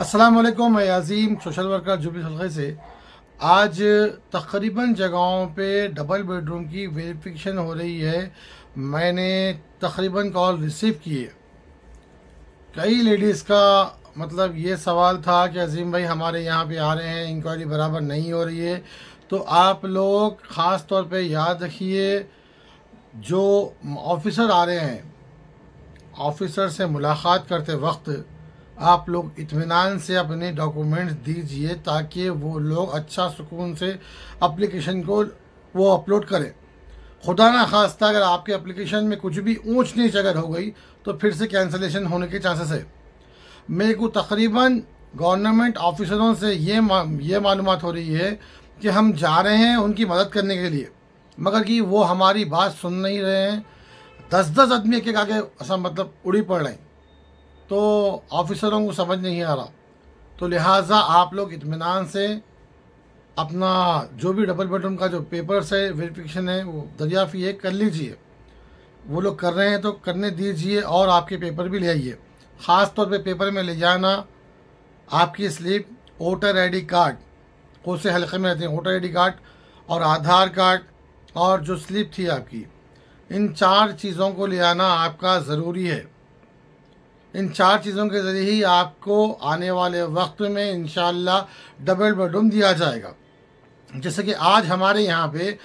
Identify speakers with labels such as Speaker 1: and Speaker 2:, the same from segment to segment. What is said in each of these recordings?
Speaker 1: असलम मैं अज़ीम social worker जुबी हल्के से आज तकरीबन जगहों पे डबल बेडरूम की वेरिफिकेशन हो रही है मैंने तकरीबन कॉल रिसीव किए कई लेडीज़ का मतलब ये सवाल था कि अजीम भाई हमारे यहाँ पे आ रहे हैं इंक्वायरी बराबर नहीं हो रही है तो आप लोग ख़ास तौर पे याद रखिए जो ऑफिसर आ रहे हैं ऑफिसर से मुलाकात करते वक्त आप लोग इतमान से अपने डॉक्यूमेंट्स दीजिए ताकि वो लोग अच्छा सुकून से अप्लीकेशन को वो अपलोड करें खुदा ना खास्ता अगर आपके अप्लीकेशन में कुछ भी ऊँच नीच अगर हो गई तो फिर से कैंसलेशन होने के चांसेस है मेरे को तकरीबन गवर्नमेंट ऑफिसरों से ये मा, ये मालूम हो रही है कि हम जा रहे हैं उनकी मदद करने के लिए मगर कि वो हमारी बात सुन नहीं रहे हैं दस दस आदमी के आगे ऐसा मतलब उड़ी पड़ रहे हैं तो ऑफिसरों को समझ नहीं आ रहा तो लिहाजा आप लोग इतमान से अपना जो भी डबल बेडरूम का जो पेपर्स है वेरिफिकेशन है वो दरियाफ़ी एक कर लीजिए वो लोग कर रहे हैं तो करने दीजिए और आपके पेपर भी ले आइए ख़ास तौर पे पेपर में ले जाना आपकी स्लिप वोटर आईडी कार्ड कौन से हल्के में रहते हैं वोटर आईडी कार्ड और आधार कार्ड और जो स्लिप थी आपकी इन चार चीज़ों को ले आना आपका ज़रूरी है इन चार चीज़ों के ज़रिए ही आपको आने वाले वक्त में इन डबल बेडरूम दिया जाएगा जैसे कि आज हमारे यहाँ पे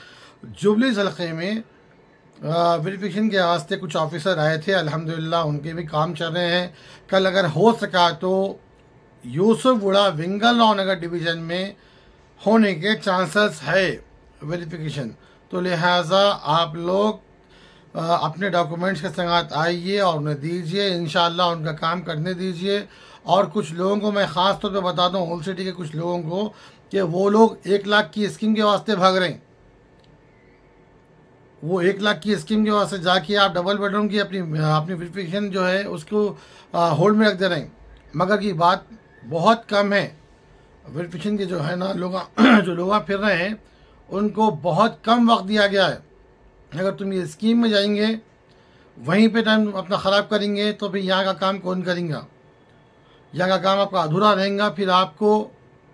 Speaker 1: जुबली जलखे में वेरिफिकेशन के वास्ते कुछ ऑफिसर आए थे अल्हम्दुलिल्लाह उनके भी काम चल रहे हैं कल अगर हो सका तो यूसुफ बुढ़ा विंगल नगर डिवीज़न में होने के चांसेस है वेरिफिकेशन तो लिहाजा आप लोग अपने डॉक्यूमेंट्स के संगात आइए और उन्हें दीजिए इन उनका काम करने दीजिए और कुछ लोगों को मैं ख़ास तौर पर बताता हूँ होल सिटी के कुछ लोगों को कि वो लोग एक लाख की स्कीम के वास्ते भाग रहे हैं वो एक लाख की स्कीम के वास्ते जाके आप डबल बेडरूम की अपनी अपनी वेरिफिकेशन जो है उसको होल्ड में रख दे रहे हैं मगर ये बात बहुत कम है वेरिफिकेशन के जो है ना लोग जो लोग फिर रहे हैं उनको बहुत कम वक्त दिया गया है अगर तुम ये स्कीम में जाएंगे वहीं पे टाइम अपना ख़राब करेंगे तो फिर यहाँ का काम कौन करेंगे यहाँ का काम आपका अधूरा रहेगा फिर आपको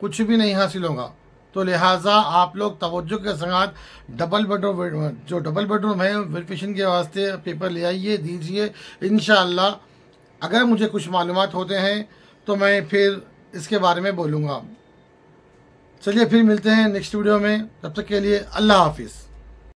Speaker 1: कुछ भी नहीं हासिल होगा तो लिहाजा आप लोग तवज्जो के साथ डबल बेडरूम जो डबल बेडरूम है वेरिफिकेशन के वास्ते पेपर ले आइए दीजिए इन अगर मुझे कुछ मालूम होते हैं तो मैं फिर इसके बारे में बोलूँगा चलिए फिर मिलते हैं नेक्स्ट वीडियो में तब तक के लिए अल्लाह हाफिज़